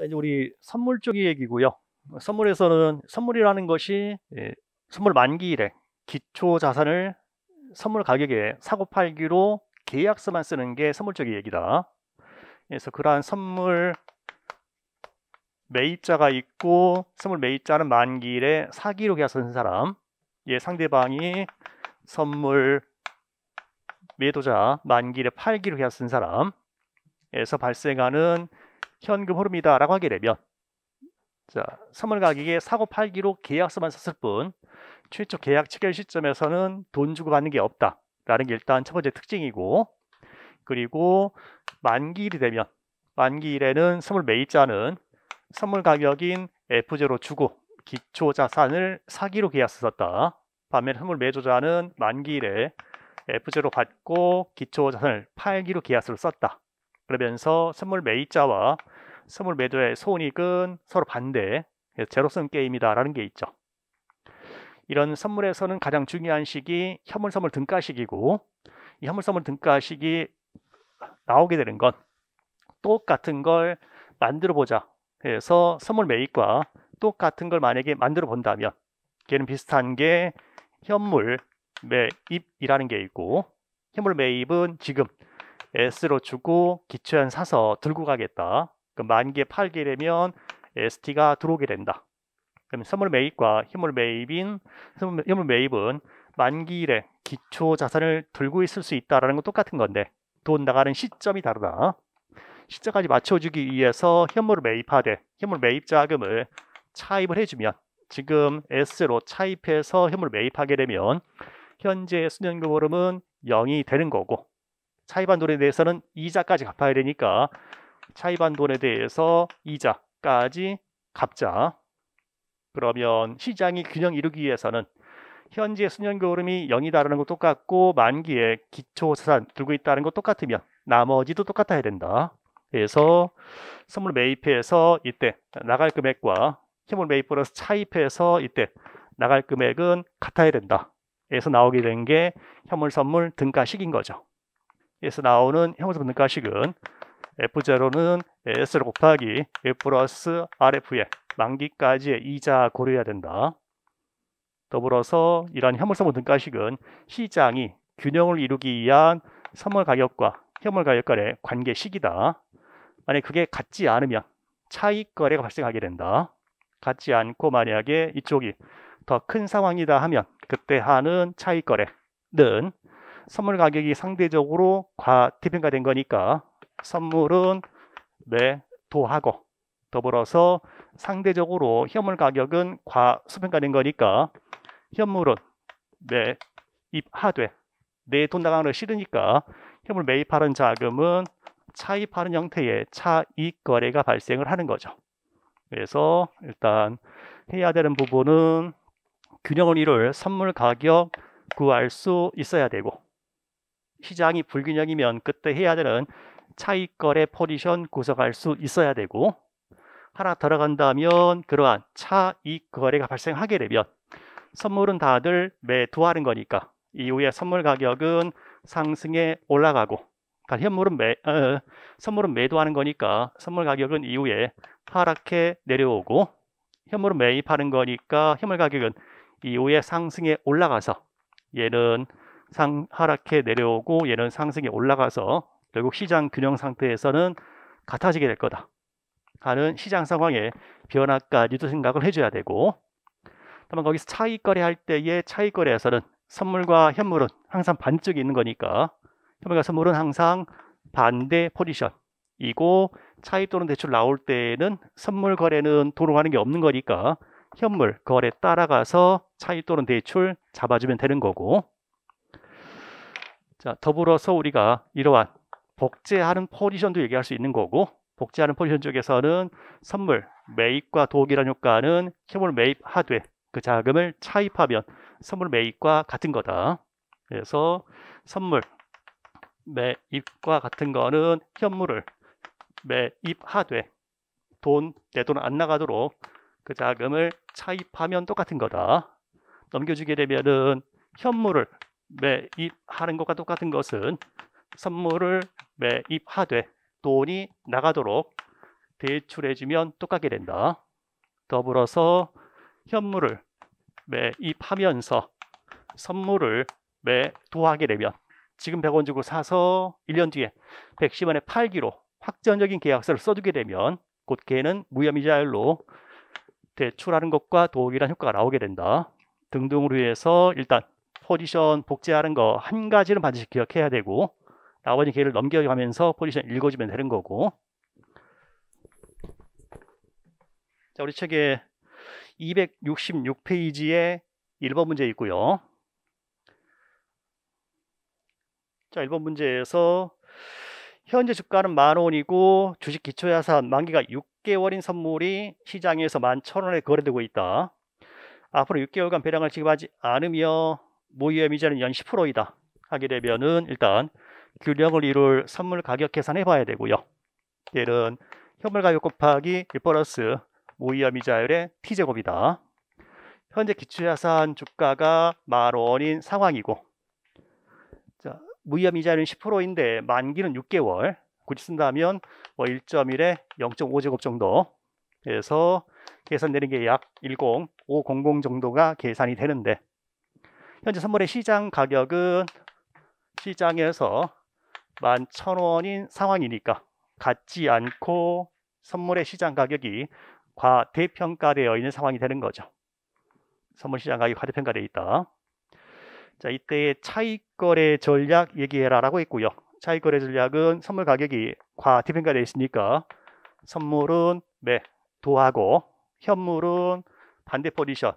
자, 이제 우리 선물 쪽이 얘기고요. 선물에서는 선물이라는 것이 예, 선물 만기일에 기초 자산을 선물 가격에 사고 팔기로 계약서만 쓰는 게 선물 쪽의 얘기다. 그래서 그러한 선물 매입자가 있고 선물 매입자는 만기일에 사기로 계약서 쓴 사람 예, 상대방이 선물 매도자 만기일에 팔기로 계약서 쓴 사람에서 발생하는 현금 흐름이다라고 하게 되면 자, 선물 가격에 사고 팔기로 계약서만 썼을 뿐 최초 계약 체결 시점에서는 돈 주고 받는 게 없다라는 게 일단 첫 번째 특징이고 그리고 만기일이 되면 만기일에는 선물 매입자는 선물 가격인 F0로 주고 기초 자산을 사기로 계약서 썼다. 반면 선물 매조자는 만기일에 F0 받고 기초 자산을 팔기로 계약서를 썼다. 그러면서 선물 매입자와 선물 매도에 손익은 서로 반대 제로선 게임이다라는 게 있죠. 이런 선물에서는 가장 중요한 시기 현물선물 등가식이고 이 현물선물 등가식이 나오게 되는 건 똑같은 걸 만들어 보자 해서 선물 매입과 똑같은 걸 만약에 만들어 본다면 걔는 비슷한 게 현물 매입이라는 게 있고 현물 매입은 지금 S로 주고 기초연 사서 들고 가겠다 그 만기에 팔게 되면 ST가 들어오게 된다. 그럼 선물 매입과 현물 매입인 현물 매입은 만기일에 기초 자산을 들고 있을 수 있다라는 건 똑같은 건데 돈 나가는 시점이 다르다. 시점까지 맞춰주기 위해서 현물을 매입하되 현물 매입 자금을 차입을 해주면 지금 S로 차입해서 현물을 매입하게 되면 현재 수년금 흐름은 0이 되는 거고 차입한 돈에 대해서는 이자까지 갚아야 되니까 차입한돈에 대해서 이자까지 갚자. 그러면 시장이 균형 이루기 위해서는 현재 수년거름이 0이다라는 것 똑같고 만기에 기초자산 들고 있다는 것 똑같으면 나머지도 똑같아야 된다. 그래서 선물 매입해서 이때 나갈 금액과 현물 매입 플러스 차입해서 이때 나갈 금액은 같아야 된다. 에서 나오게 된 게 현물 선물 등가식인 거죠. 에서 나오는 현물 선물 등가식은 F0는 S 곱하기 1 플러스 r f 의 만기까지의 이자 고려해야 된다. 더불어서 이러한 현물선물 등가식은 시장이 균형을 이루기 위한 선물 가격과 현물 가격 간의 관계식이다. 만약 그게 같지 않으면 차익 거래가 발생하게 된다. 같지 않고 만약에 이쪽이 더 큰 상황이다 하면 그때 하는 차익 거래는 선물 가격이 상대적으로 과, 태평가된 거니까 선물은 매도하고 더불어서 상대적으로 현물 가격은 과수평가된 거니까 현물은 매입하되 내돈 나가는 싫으니까 현물 매입하는 자금은 차입하는 형태의 차익 거래가 발생을 하는 거죠. 그래서 일단 해야 되는 부분은 균형을 이룰 선물 가격 구할 수 있어야 되고 시장이 불균형이면 그때 해야 되는 차익거래 포지션 구성할 수 있어야 되고 하나 들어간다면 그러한 차익거래가 발생하게 되면 선물은 다들 매도하는 거니까 이후에 선물 가격은 상승에 올라가고 그러니까 현물은 매, 어, 선물은 매도하는 거니까 선물 가격은 이후에 하락해 내려오고 현물은 매입하는 거니까 현물 가격은 이후에 상승에 올라가서 얘는 상 하락해 내려오고 얘는 상승에 올라가서 결국 시장 균형 상태에서는 같아지게 될 거다 하는 시장 상황의 변화까지도 생각을 해줘야 되고 다만 거기서 차익 거래할 때의 차익 거래에서는 선물과 현물은 항상 반쪽이 있는 거니까 현물과 선물은 항상 반대 포지션이고 차익 또는 대출 나올 때는 에 선물 거래는 도로하는 게 없는 거니까 현물 거래 따라가서 차익 또는 대출 잡아주면 되는 거고 자 더불어서 우리가 이러한 복제하는 포지션도 얘기할 수 있는 거고 복제하는 포지션 쪽에서는 선물, 매입과 독옥이라는 효과는 캐물 매입하되 그 자금을 차입하면 선물 매입과 같은 거다. 그래서 선물 매입과 같은 거는 현물을 매입하되 돈, 내 돈 안 나가도록 그 자금을 차입하면 똑같은 거다. 넘겨주게 되면은 현물을 매입하는 것과 똑같은 것은 선물을 매입하되 돈이 나가도록 대출해주면 똑같게 된다. 더불어서 현물을 매입하면서 선물을 매도하게 되면 지금 100원 주고 사서 1년 뒤에 110원에 팔기로 확정적인 계약서를 써두게 되면 곧 걔는 무혐의자율로 대출하는 것과 동일한 효과가 나오게 된다. 등등으로 해서 일단 포지션 복제하는 거 한 가지는 반드시 기억해야 되고 아버님 개를 넘겨가면서 포지션 읽어주면 되는 거고 자 우리 책에 266페이지에 1번 문제 있고요 자 1번 문제에서 현재 주가는 만원이고 주식 기초자산 만기가 6개월인 선물이 시장에서 11,000원에 거래되고 있다 앞으로 6개월간 배당을 지급하지 않으며 모의의 미자는 연 10%이다 하게 되면은 일단 규력을 이룰 선물 가격 계산해 봐야 되고요. 얘는 현물 가격 곱하기 1 플러스 모이아 이자율의 t제곱이다. 현재 기초자산 주가가 만 원인 상황이고 자, 무이아 이자율은 10%인데 만기는 6개월 굳이 쓴다면 뭐 1.1에 0.5제곱 정도 그래서 계산되는 게 약 10500 정도가 계산이 되는데 현재 선물의 시장 가격은 시장에서 11,000원인 상황이니까 같지 않고 선물의 시장 가격이 과대평가되어 있는 상황이 되는 거죠. 선물 시장 가격이 과대평가되어 있다. 자, 이때 차익거래 전략 얘기해라 라고 했고요. 차익거래 전략은 선물 가격이 과대평가되어 있으니까 선물은 매도하고 현물은 반대 포지션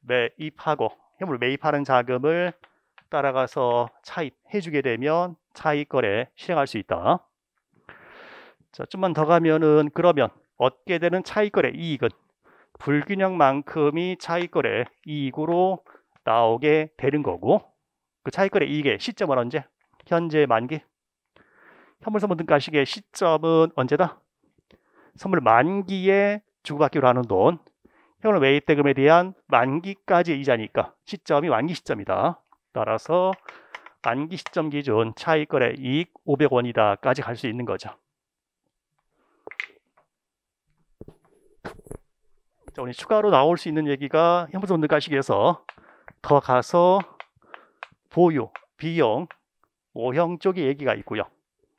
매입하고 현물 매입하는 자금을 따라가서 차입해주게 되면 차입거래 실행할 수 있다. 자, 좀만 더 가면은 그러면 얻게 되는 차입거래 이익은 불균형만큼이 차입거래 이익으로 나오게 되는 거고 그차입거래 이익의 시점은 언제? 현재 만기 현물선물 등가식의 시점은 언제다? 선물 만기에 주고받기로 하는 돈 현물 매입대금에 대한 만기까지 이자니까 시점이 만기 시점이다 따라서 만기 시점 기준 차익 거래 이익 500원이다까지 갈 수 있는 거죠. 자, 우리 추가로 나올 수 있는 얘기가 현부소득 가식에서 더 가서 보유, 비용, 모형 쪽의 얘기가 있고요.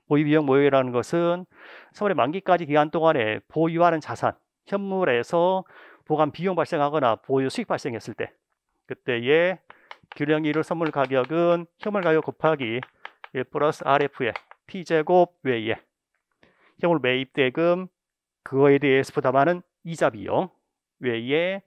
보유, 비용, 모형이라는 것은 3월의 만기까지 기간 동안에 보유하는 자산, 현물에서 보관 비용 발생하거나 보유 수익 발생했을 때 그때의 규량이 1호 선물 가격은 현물 가격 곱하기 1 플러스 RF의 P제곱 외에 현물 매입 대금 그거에 대해서 부담하는 이자 비용 외에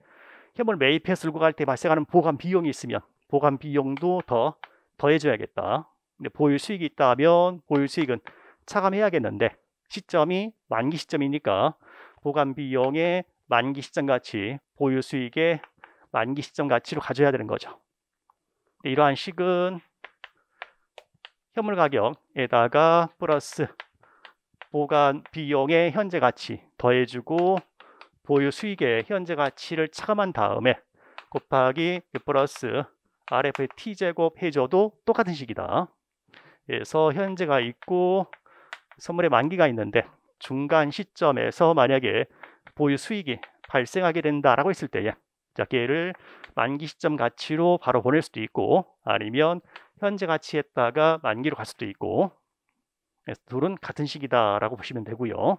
현물 매입해 들고갈 때 발생하는 보관 비용이 있으면 보관 비용도 더 더해줘야겠다. 근데 보유 수익이 있다면 보유 수익은 차감해야겠는데 시점이 만기 시점이니까 보관 비용의 만기 시점 가치, 보유 수익의 만기 시점 가치로 가져야 되는 거죠. 이러한 식은 현물 가격에다가 플러스 보관 비용의 현재 가치 더해주고 보유 수익의 현재 가치를 차감한 다음에 곱하기 그 플러스 RF의 T제곱 해줘도 똑같은 식이다. 그래서 현재가 있고 선물의 만기가 있는데 중간 시점에서 만약에 보유 수익이 발생하게 된다라고 했을 때에 자기를 만기 시점 가치로 바로 보낼 수도 있고 아니면 현재 가치 에다가 만기로 갈 수도 있고 그래서 둘은 같은 시기다라고 보시면 되고요.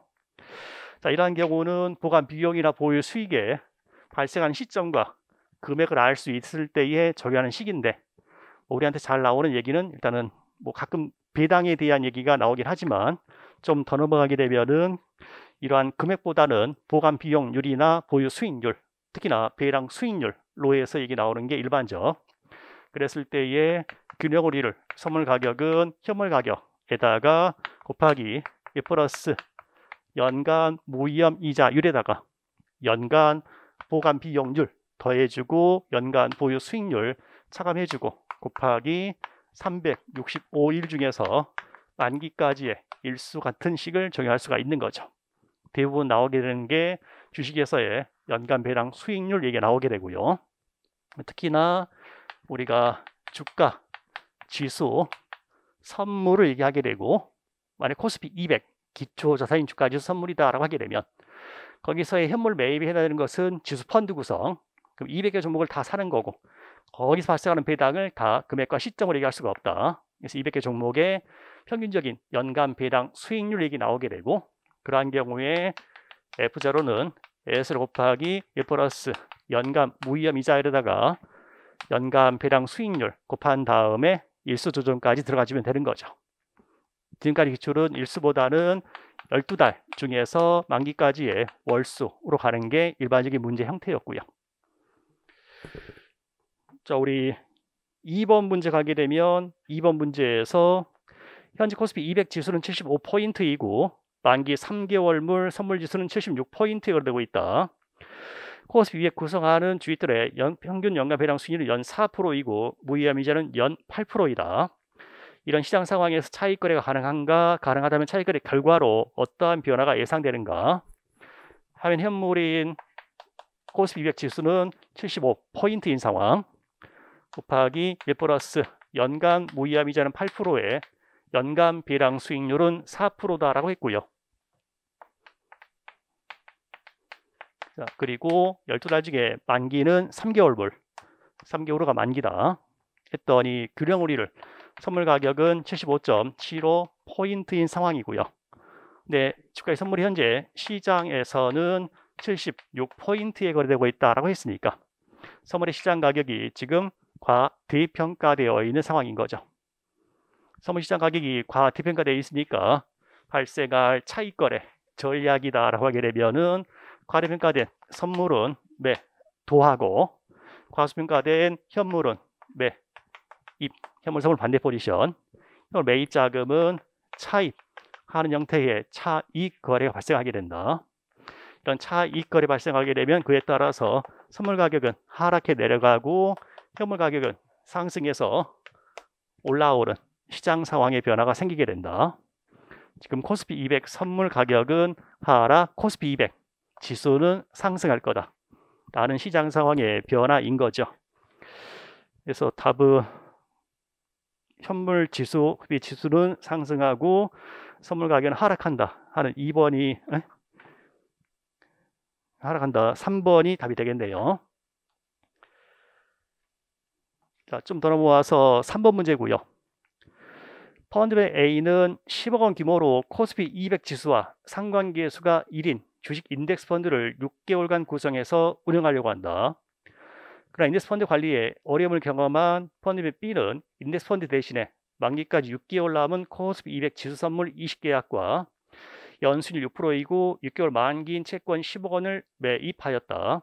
자, 이러한 경우는 보관 비용이나 보유 수익에 발생하는 시점과 금액을 알 수 있을 때에 적용하는 시기인데 우리한테 잘 나오는 얘기는 일단은 뭐 가끔 배당에 대한 얘기가 나오긴 하지만 좀 더 넘어가게 되면은 이러한 금액보다는 보관 비용률이나 보유 수익률 특히나 배당 수익률로해서 이게 나오는 게 일반적. 그랬을 때의 균형을 이룰 선물 가격은 현물 가격에다가 곱하기 이 예, 플러스 연간 무위험 이자율에다가 연간 보관 비용률 더해주고 연간 보유 수익률 차감해주고 곱하기 365일 중에서 만기까지의 일수 같은 식을 적용할 수가 있는 거죠. 대부분 나오게 되는 게 주식에서의 연간 배당 수익률 얘기 나오게 되고요. 특히나 우리가 주가, 지수, 선물을 얘기하게 되고 만약 코스피 200 기초 자산인 주가 지수 선물이다라고 하게 되면 거기서의 현물 매입이 해당 되는 것은 지수 펀드 구성 그럼 200개 종목을 다 사는 거고 거기서 발생하는 배당을 다 금액과 시점을 얘기할 수가 없다. 그래서 200개 종목의 평균적인 연간 배당 수익률 얘기 나오게 되고 그러한 경우에 F자로는 s를 곱하기 1 플러스 연간 무위험 이자 에다가 연간 배당 수익률 곱한 다음에 일수 조정까지 들어가주면 되는 거죠. 지금까지 기출은 일수보다는 12달 중에서 만기까지의 월수로 가는 게 일반적인 문제 형태였고요. 자, 우리 2번 문제 가게 되면 2번 문제에서 현재 코스피 200 지수는 75포인트이고 만기 3개월물 선물지수는 76포인트에 거래되고 있다. 코스피 위에 구성하는 주위들의 연, 평균 연간 배당 수익률은 연 4%이고 무이함 이자는 연 8%이다. 이런 시장 상황에서 차익 거래가 가능한가? 가능하다면 차익 거래 결과로 어떠한 변화가 예상되는가? 화면 현물인 코스피 200 지수는 75포인트인 상황 곱하기 1 플러스 연간 무이함 이자는 8%에 연간 배당 수익률은 4%다라고 했고요. 자, 그리고 12달지게 만기는 3개월물 3개월호가 만기다 했더니 규령우리를 선물 가격은 75.75 포인트인 상황이고요. 네, 주가의 선물이 현재 시장에서는 76 포인트에 거래되고 있다라고 했으니까 선물의 시장 가격이 지금 과대평가되어 있는 상황인 거죠. 선물 시장 가격이 과대평가되어 있으니까 발생할 차익 거래 전략이다라고 하게 되면은 과대평가된 선물은 매 도하고 과수평가된 현물은 매 입, 현물 선물 반대 포지션 현물 매입 자금은 차입 하는 형태의 차익 거래가 발생하게 된다. 이런 차익 거래 발생하게 되면 그에 따라서 선물 가격은 하락해 내려가고 현물 가격은 상승해서 올라오는 시장 상황의 변화가 생기게 된다. 지금 코스피 200 선물 가격은 하락, 코스피 200 지수는 상승할 거다. 라는 시장 상황의 변화인 거죠. 그래서 답은 현물 지수, 흡입 지수는 상승하고 선물 가격은 하락한다 하는 2번이 에? 하락한다. 3번이 답이 되겠네요. 자, 좀더 넘어와서 3번 문제고요. 펀드의 A는 10억 원 규모로 코스피 200 지수와 상관계수가 1인 주식 인덱스 펀드를 6개월간 구성해서 운영하려고 한다. 그러나 인덱스 펀드 관리에 어려움을 경험한 펀드비 B는 인덱스 펀드 대신에 만기까지 6개월 남은 코스피 200 지수 선물 20계약과 연순익 6%이고 6개월 만기인 채권 10억 원을 매입하였다.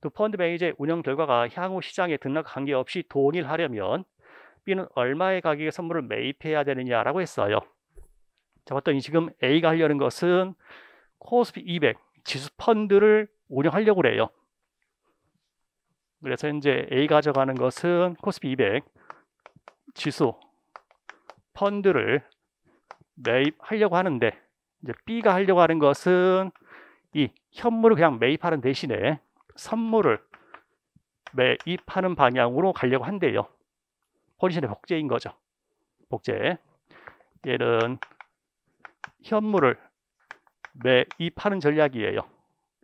또 펀드 매니저의 운영 결과가 향후 시장에 등락 관계없이 동일하려면 B는 얼마의 가격의 선물을 매입해야 되느냐라고 했어요. 자, 봤더니 지금 A가 하려는 것은 코스피 200 지수 펀드를 운영하려고 그래요. 그래서 이제 A 가져가는 것은 코스피 200 지수 펀드를 매입하려고 하는데 이제 B가 하려고 하는 것은 이 현물을 그냥 매입하는 대신에 선물을 매입하는 방향으로 가려고 한대요. 포지션의 복제인 거죠. 복제. 얘는 현물을 매, 입하는 전략이에요.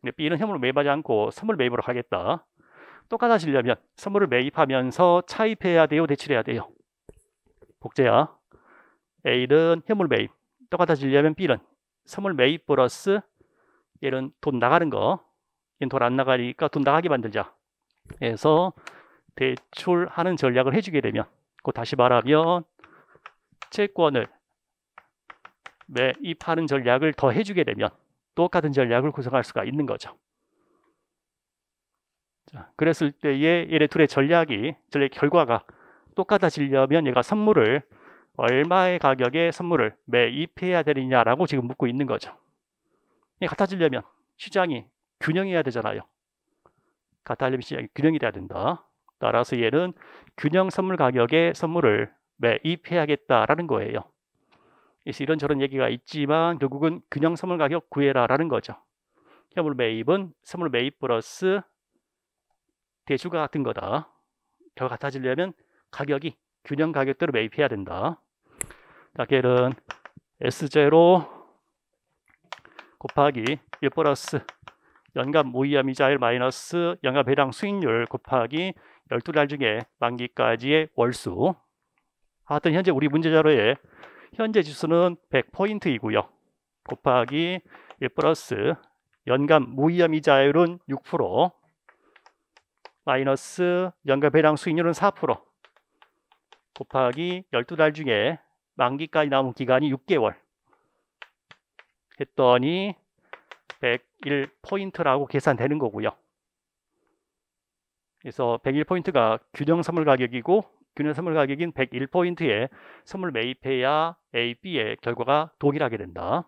네, B는 현물을 매입하지 않고 선물 매입으로 가겠다. 똑같이 하려면 선물을 매입하면서 차입해야 돼요? 대출해야 돼요? 복제야. A는 현물 매입. 똑같이 하려면 B는 선물 매입 플러스 얘는 돈 나가는 거. 얘는 돈 안 나가니까 돈 나가게 만들자. 해서 대출하는 전략을 해주게 되면 그 다시 말하면 채권을 매입하는 네, 전략을 더 해주게 되면 똑같은 전략을 구성할 수가 있는 거죠. 자, 그랬을 때에 얘네 둘의 전략이 전략 결과가 똑같아지려면 얘가 선물을 얼마의 가격에 선물을 매입해야 되느냐라고 지금 묻고 있는 거죠. 같아지려면 시장이 균형해야 되잖아요. 같아지려면 시장이 균형이 돼야 된다. 따라서 얘는 균형 선물 가격에 선물을 매입해야겠다라는 거예요. 그래서 이런저런 얘기가 있지만 결국은 균형 선물 가격 구해라라는 거죠. 현물 매입은 선물 매입 플러스 대주가 같은 거다. 결과 같아지려면 가격이 균형 가격대로 매입해야 된다. 가격은 S0 곱하기 1 플러스 연간 모이함 이자율 마이너스 연간 배당 수익률 곱하기 12달 중에 만기까지의 월수 하여튼 현재 우리 문제자료에 현재 지수는 100포인트이고요. 곱하기 1 플러스 연간 무위험 이자율은 6% 마이너스 연간 배당 수익률은 4% 곱하기 12달 중에 만기까지 남은 기간이 6개월 했더니 101포인트라고 계산되는 거고요. 그래서 101포인트가 균형선물 가격이고 균의 선물 가격인 101포인트에 선물 매입해야 AB의 결과가 동일하게 된다.